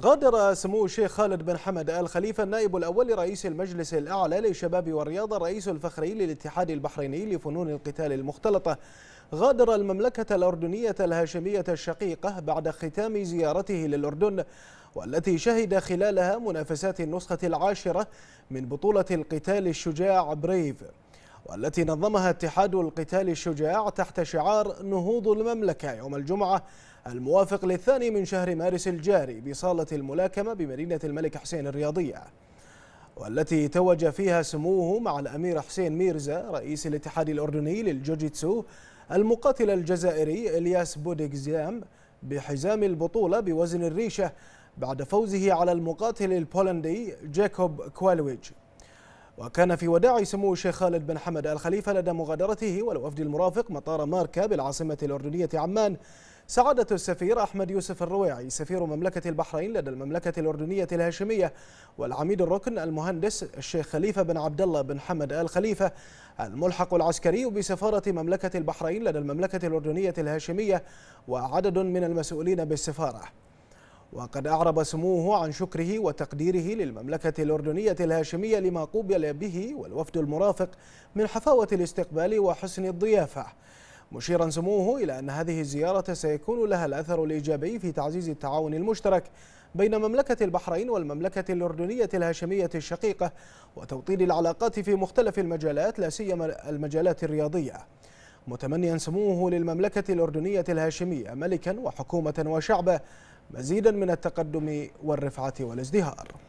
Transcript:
غادر سمو الشيخ خالد بن حمد آل خليفة النائب الأول لرئيس المجلس الأعلى للشباب والرياضة الرئيس الفخري للاتحاد البحريني لفنون القتال المختلطة غادر المملكة الأردنية الهاشمية الشقيقة بعد ختام زيارته للأردن والتي شهد خلالها منافسات النسخة العاشرة من بطولة القتال الشجاع بريف والتي نظمها اتحاد القتال الشجاع تحت شعار نهوض المملكة يوم الجمعة الموافق للثاني من شهر مارس الجاري بصالة الملاكمة بمدينة الملك حسين الرياضية والتي توج فيها سموه مع الأمير حسين ميرزا رئيس الاتحاد الأردني للجوجيتسو المقاتل الجزائري إلياس بوديكزيام بحزام البطولة بوزن الريشة بعد فوزه على المقاتل البولندي جاكوب كوالويج وكان في وداع سمو الشيخ خالد بن حمد آل خليفة لدى مغادرته والوفد المرافق مطار ماركا بالعاصمة الأردنية عمان سعادة السفير أحمد يوسف الرويعي سفير مملكة البحرين لدى المملكة الأردنية الهاشمية والعميد الركن المهندس الشيخ خليفة بن عبد الله بن حمد آل خليفة الملحق العسكري بسفارة مملكة البحرين لدى المملكة الأردنية الهاشمية وعدد من المسؤولين بالسفارة وقد أعرب سموه عن شكره وتقديره للمملكة الأردنية الهاشمية لما قوبل به والوفد المرافق من حفاوة الاستقبال وحسن الضيافة مشيرا سموه إلى أن هذه الزيارة سيكون لها الأثر الإيجابي في تعزيز التعاون المشترك بين مملكة البحرين والمملكة الأردنية الهاشمية الشقيقة وتوطيد العلاقات في مختلف المجالات لا سيما المجالات الرياضية متمنيا سموه للمملكة الأردنية الهاشمية ملكا وحكومة وشعبا مزيدا من التقدم والرفعة والازدهار